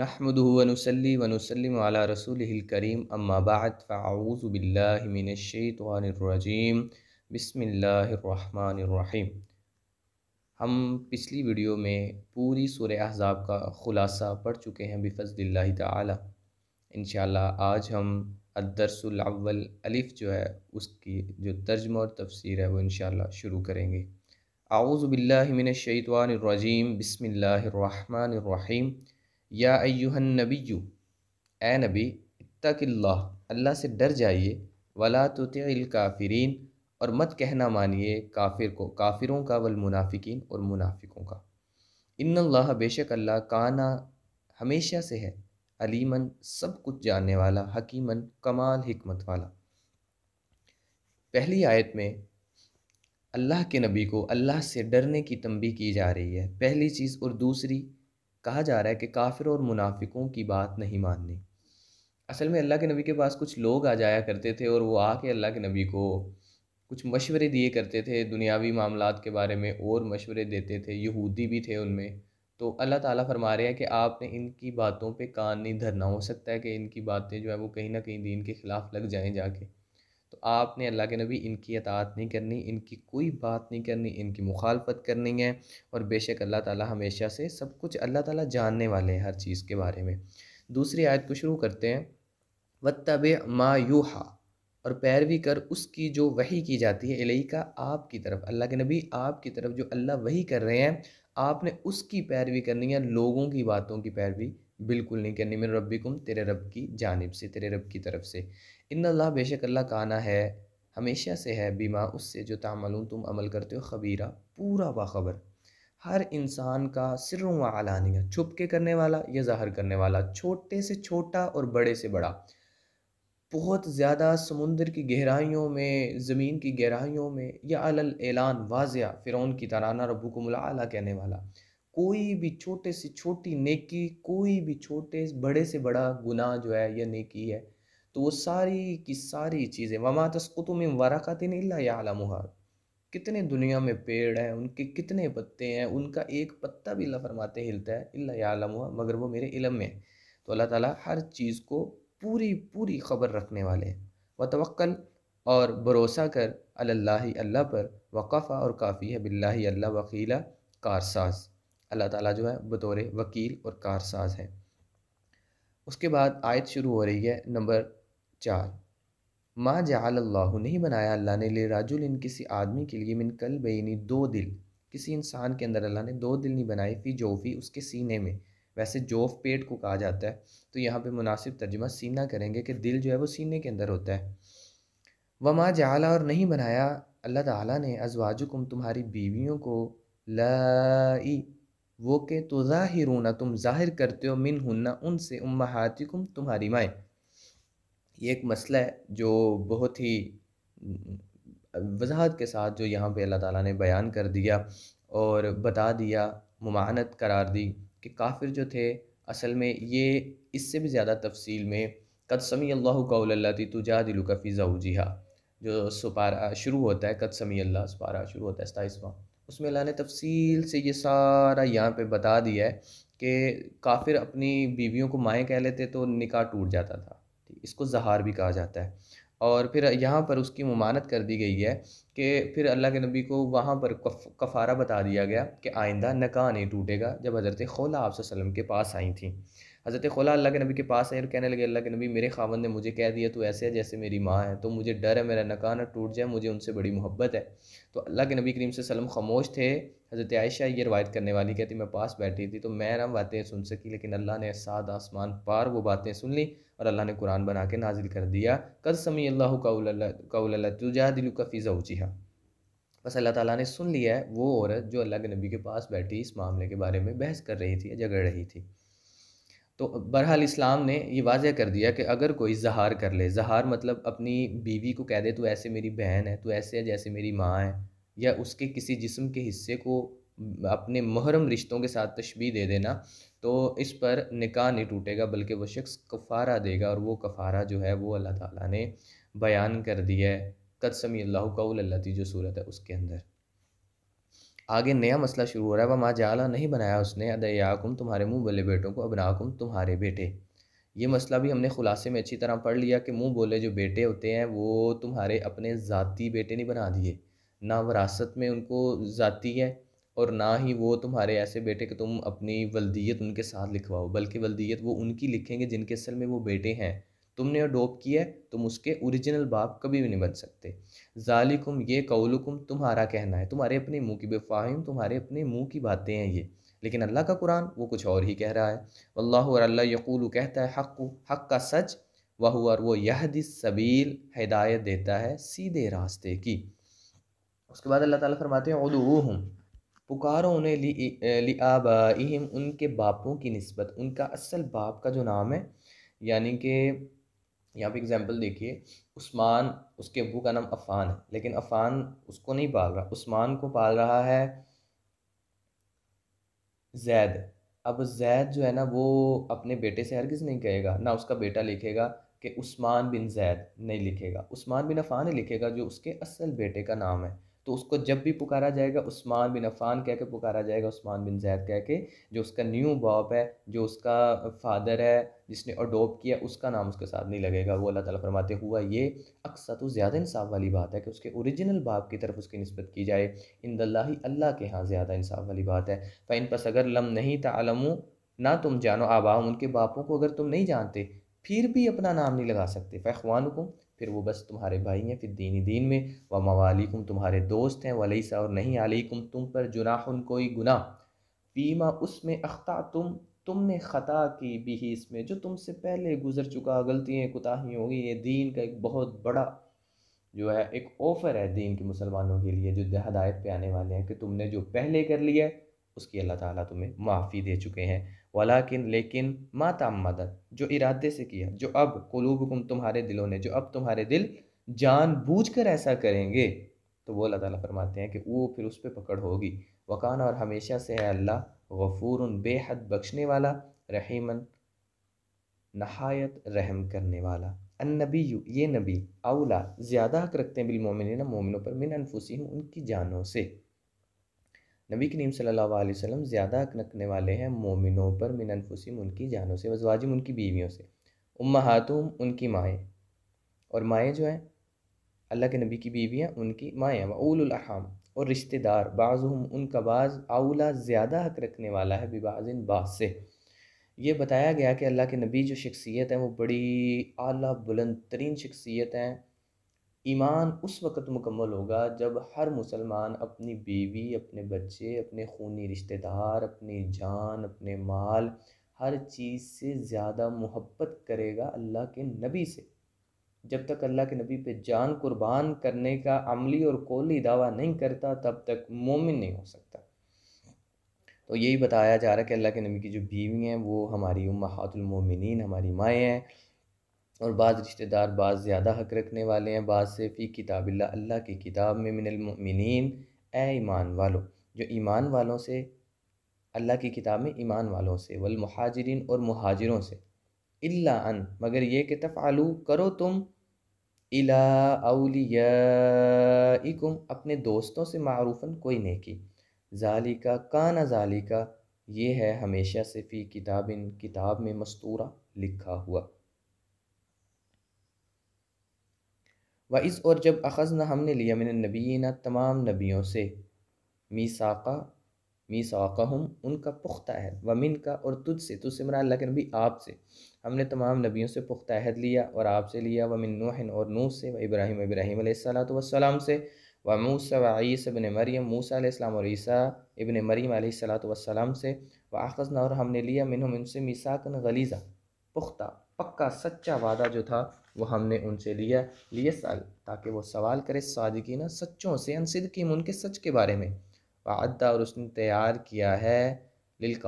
नहमदनसली वनसलम आला रसूल करीम अम्माबाद फ़ाऊज़बिल्लिनशतरजीम बसमीम हम पिछली वीडियो में पूरी सूर अहज़ाब का ख़ुलासा पढ़ चुके हैं बिफज़ल्ला ताली इन आज हम अदरसलवल अलिफ़ जो है उसकी जो तर्जम और तफसर है वो इन शुरू करेंगे आऊज़बिल्लिनशतरजीम बसमीम या अयुहन नबी यू ए नबी इतकिल्ला अल्लाह से डर जाइए वला तुतिल और मत कहना मानिए काफिर को काफिरों का वल मुनाफिकीन और मुनाफिकों का इन अल्लाह बेशक अल्लाह काना हमेशा से है अलीमन सब कुछ जानने वाला हकीमन कमाल हमत वाला पहली आयत में अल्लाह के नबी को अल्लाह से डरने की तंबी की जा रही है पहली चीज़ और दूसरी कहा जा रहा है कि काफिर और मुनाफिकों की बात नहीं माननी असल में अल्लाह के नबी के पास कुछ लोग आ जाया करते थे और वो आके अल्लाह के नबी को कुछ मशवरे दिए करते थे दुनियावी मामला के बारे में और मशवरे देते थे यहूदी भी थे उनमें तो अल्लाह ताला फरमा रहे हैं कि आपने इनकी बातों पे कान नहीं धरना हो सकता है कि इनकी बातें जो है वो कहीं ना कहीं दीन के ख़िलाफ़ लग जाएं जाके तो आपने अल्लाह के नबी इनकी अतात नहीं करनी इनकी कोई बात नहीं करनी इनकी मुखालफत करनी है और बेशक अल्लाह ताला हमेशा से सब कुछ अल्लाह ताला जानने वाले हैं हर चीज़ के बारे में दूसरी आयत को शुरू करते हैं व तब मा और पैरवी कर उसकी जो वही की जाती है इलही का आप की तरफ अल्लाह के नबी आप की तरफ जो अल्लाह वही कर रहे हैं आपने उसकी पैरवी करनी है लोगों की बातों की पैरवी बिल्कुल नहीं करनी मेरे रब्बी कुम तेरे रब की जानब से तेरे रब की तरफ से इन अल्लाह बेशक अल्लाह आना है हमेशा से है बीमा उससे जो तामलूँ तुम अमल करते हो खबीरा पूरा बाखबर हर इंसान का सिर व आलानिया छुप के करने वाला या ज़ाहर करने वाला छोटे से छोटा और बड़े से बड़ा बहुत ज़्यादा समुंदर की गहराइयों में ज़मीन की गहराइयों में या अल ऐलान वाजिया फ़िरौन की तराना को आला कहने वाला कोई भी छोटे से छोटी नेकी कोई भी छोटे बड़े से बड़ा गुनाह जो है या नेकी है तो वो सारी की सारी चीज़ें वमा तस्कुतुम वरक़तिन यालमहा कितने दुनिया में पेड़ हैं उनके कितने पत्ते हैं उनका एक पत्ता भी अल्लाह फरमाते हिलता है इल्ला मगर वो मेरे इलम में तो अल्लाह ताला हर चीज़ को पूरी पूरी खबर रखने वाले हैं व तवक्ल और भरोसा कर अल्लाह अल्लाह पर वक़ा और काफ़ी है बिल्ला अल्लाह वकीला कारसाज अल्लाह ताला जो है बतौर वकील और कारसाज है उसके बाद आयत शुरू हो रही है नंबर चार माँ जल्लाह नहीं बनाया अल्लाह ने ले राजुल इन किसी आदमी के लिए मिन कल बनी दो दिल किसी इंसान के अंदर अल्लाह ने दो दिल नहीं बनाए फ़ी जोफ़ी उसके सीने में वैसे जोफ पेट को कहा जाता है तो यहाँ पे मुनासिब तर्जमा सीना करेंगे कि दिल जो है वो सीने के अंदर होता है व माँ जला और नहीं बनाया अल्लाह ताला ने अजवाजुकुम तुम्हारी बीवियों को लाई वो के तो ज़ाहिर तुम ज़ाहिर करते हो मिन हुन्ना उनसे उम्मातिकुम तुम्हारी माएँ ये एक मसला है जो बहुत ही वजाहत के साथ जो यहाँ पे अल्लाह ताला ने बयान कर दिया और बता दिया ममानत करार दी कि काफिर जो थे असल में ये इससे भी ज़्यादा तफसील में कदसमी अल्लाह कौलती तुजा दिलू कफ़ी जो सुपारा शुरू होता है कदसमी अल्लाह सुपारा शुरू होता है सताईसवां उसमें अल्लाह ने तफसील से ये सारा यहाँ पे बता दिया है कि काफिर अपनी बीवियों को माएँ कह लेते तो निकाह टूट जाता था इसको जहार भी कहा जाता है और फिर यहाँ पर उसकी ममानत कर दी गई है कि फिर अल्लाह के नबी को वहाँ पर कफ़ारा बता दिया गया कि आइंदा नका नहीं टूटेगा जब हज़रत खोला आप वसम के पास आई थी हज़रत खोला अल्लाह के नबी के पास आई और कहने लगे अल्लाह के नबी मेरे खावन ने मुझे कह दिया तो ऐसे है जैसे मेरी माँ है तो मुझे डर है मेरा नका ना टूट जाए मुझे उनसे बड़ी मोहब्बत है तो अल्लाह के नबी करीम से सलम खामोश थे हज़रत आयशा ये रवायत करने वाली कहती मैं पास बैठी थी तो मैं ना बातें सुन सकी लेकिन अल्लाह ने सात आसमान पार वो बातें सुन ली और अल्लाह ने कुरान बना के नाजिल कर दिया कद समी अल्लाह काउल्ला तुजादिलुका फ़ी हाँ बस अल्लाह ताला ने सुन लिया है वो औरत जो अल्लाह के नबी के पास बैठी इस मामले के बारे में बहस कर रही थी झगड़ रही थी तो बहरहाल इस्लाम ने ये वाजह कर दिया कि अगर कोई जहार कर ले जहार मतलब अपनी बीवी को कह दे तो ऐसे मेरी बहन है तो ऐसे है जैसे मेरी माँ है या उसके किसी जिस्म के हिस्से को अपने मुहरम रिश्तों के साथ तशबी दे देना तो इस पर निकाह नहीं टूटेगा बल्कि वह शख्स कफ़ारा देगा और वो कफ़ारा जो है वो अल्लाह ताला ने बयान कर दिया है कसमी अल्लाह की जो सूरत है उसके अंदर आगे नया मसला शुरू हो रहा है वह माँ जाला नहीं बनाया उसने अदयाकुम तुम्हारे मुँह बोले बेटों को अबनाकुम तुम्हारे बेटे ये मसला भी हमने खुलासे में अच्छी तरह पढ़ लिया कि मुँह बोले जो बेटे होते हैं वो तुम्हारे अपने ज़ाती बेटे नहीं बना दिए ना वरासत में उनको ज़ाती है और ना ही वो तुम्हारे ऐसे बेटे कि तुम अपनी वलदियत उनके साथ लिखवाओ बल्कि वलदियत वो उनकी लिखेंगे जिनके असल में वो बेटे हैं तुमने अडोप किया है तुम उसके ओरिजिनल बाप कभी भी नहीं बन सकते जालिकुम ये कौलकुम तुम्हारा कहना है तुम्हारे अपने मुँह की बेफाहिम तुम्हारे अपने मुँह की बातें हैं ये लेकिन अल्लाह का कुरान वो कुछ और ही कह रहा है अल्लाह और अल्लाह यकूल कहता है हक हक का सच वह और वो यहदी सबील हिदायत देता है सीधे रास्ते की उसके बाद अल्लाह ताला फरमाते हैं हूँ पुकारो उन्हें ली आबाईम उनके बापों की नस्बत उनका असल बाप का जो नाम है यानी कि यहाँ पे एग्जांपल देखिए उस्मान उसके अबू का नाम अफ़ान है लेकिन अफ़ान उसको नहीं पाल रहा उस्मान को पाल रहा है जैद अब जैद जो है ना वो अपने बेटे से हरगिज़ नहीं कहेगा ना उसका बेटा लिखेगा कि उस्मान बिन जैद नहीं लिखेगा उस्मान बिन अफ़ान ही लिखेगा जो उसके असल बेटे का नाम है तो उसको जब भी पुकारा जाएगा उस्मान बिन अफ़ान कह के पुकारा जाएगा उस्मान बिन जैद कह के जो उसका न्यू बॉप है जो उसका फादर है जिसने अडोप किया उसका नाम उसके साथ नहीं लगेगा वो अल्लाह ताला फरमाते हुआ ये अक्सर तो ज़्यादा इंसाफ वाली बात है कि उसके ओरिजिनल बाप की तरफ उसकी नस्बत की जाए इन ही अल्लाह के यहाँ ज़्यादा इंसाफ वाली बात है फ़ैन पस अगर लम नहीं तलमू ना तुम जानो आबाम उनके बापों को अगर तुम नहीं जानते फिर भी अपना नाम नहीं लगा सकते फ़ैखवान फिर वो बस तुम्हारे भाई हैं फिर दीनी दीन में व मवालिकुम तुम्हारे दोस्त हैं सा और नहीं आलिकुम तुम पर जुनाहन कोई गुना फीमा उसमें अख्ता तुम तुमने ख़ता की भी ही इसमें जो तुमसे पहले गुजर चुका गलतियाँ हो होगी ये दीन का एक बहुत बड़ा जो है एक ऑफ़र है दीन के मुसलमानों के लिए जो हदायत पे आने वाले हैं कि तुमने जो पहले कर लिया है उसकी अल्लाह ताला तुम्हें माफ़ी दे चुके हैं वलाकिन लेकिन मा तमदत जो इरादे से किया जो अब कुम तुम्हारे दिलों ने जो अब तुम्हारे दिल जान बूझ कर ऐसा करेंगे तो वो अल्लाह ताला फरमाते हैं कि वो फिर उस पर पकड़ होगी वकान और हमेशा से है अल्लाह गफूर बेहद बख्शने वाला रहीमन नहायत रहम करने वाला यू ये नबी अवला ज़्यादा हक रखते हैं बिलमोमिन मोमिनों पर मिन अनफुसी उनकी जानों से नबी करीम सल्लल्लाहु अलैहि वसल्लम ज़्यादा रखने वाले हैं मोमिनों पर मिन उनकी जानों से वजवाजिम उनकी बीवियों से उम्मा हातुम उनकी माएँ और माएँ जो हैं अल्लाह के नबी की बीवियाँ उनकी माएँ वऊलहम और रिश्तेदार बाज़ुम उनका बाज़ आउला ज़्यादा हक रखने वाला है बिबाजिन बाज से ये बताया गया कि अल्लाह के नबी जो शख्सियत हैं वो बड़ी अली बुलंद तरीन शख्सियत हैं ईमान उस वक़्त मुकम्मल होगा जब हर मुसलमान अपनी बीवी अपने बच्चे अपने खूनी रिश्तेदार अपनी जान अपने माल हर चीज़ से ज़्यादा मोहब्बत करेगा अल्लाह के नबी से जब तक अल्लाह के नबी पे जान कुर्बान करने का अमली और कौली दावा नहीं करता तब तक मोमिन नहीं हो सकता तो यही बताया जा रहा है कि अल्लाह के नबी की जो बीवी हैं वो हमारी उम्मातुलमोमिन हमारी माएँ हैं और बाज़ रिश्तेदार बाज़ ज़्यादा हक रखने वाले हैं बाज़ से फ़ी किताब अल्लाह की किताब में मिनमिन ए ईमान वालों जो ईमान वालों से अल्लाह की किताब में ईमान वालों से वलमहाजरीन और महाजरों से अला मगर ये कि तफ़ालू करो तुम इला अलियाकुम अपने दोस्तों से मरूफन कोई की जालिका काना जालिका ये है हमेशा से फ़ी किताबिन किताब में मस्तूरा लिखा हुआ व इस और जब अखजन हमने लिया मिन नबीना तमाम नबियों से मीसाका मीसाका हम उनका पुख्ता अहद व मिन का और तुझ से तुझ से मरा अल्लाह के नबी आपसे हमने तमाम नबियों से पुख्ता अहद लिया और आपसे लिया व मिन नूहन और नूह से व इब्राहिम इब्राहिम सलाम से व मूसा व आईस इबन मरियम मूसा और ईसा इबन मरियम अलैहिस्सलाम से व आखजना और हमने लिया मिनहुम उनसे मीसाकन गलीज़ा पुख्ता पक्का सच्चा वादा जो था वो हमने उनसे लिया लिए साल ताकि वो सवाल करे सादगी सच्चों से अनसिद की उनके सच के बारे में वादा और उसने तैयार किया है लिल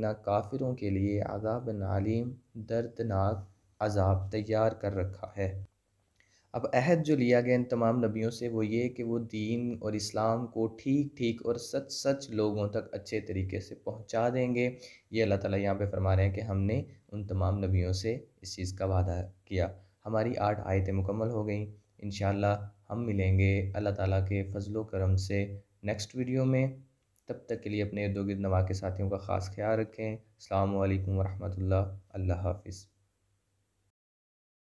ना काफिरों के लिए आदाब नालीम दर्दनाक अजाब तैयार कर रखा है अब अहद जो लिया गया इन तमाम नबियों से वो ये कि वो दीन और इस्लाम को ठीक ठीक और सच सच लोगों तक अच्छे तरीके से पहुंचा देंगे ये अल्लाह ताला यहाँ पे फरमा रहे हैं कि हमने उन तमाम नबियों से इस चीज़ का वादा किया हमारी आठ आयतें मुकम्मल हो गई इन हम मिलेंगे अल्लाह ताला के फजलो करम से नेक्स्ट वीडियो में तब तक के लिए अपने इर्द गिर्द नवा के साथियों का ख़ास ख्याल रखें अल्लाम वरहमल अल्लाह हाफिज़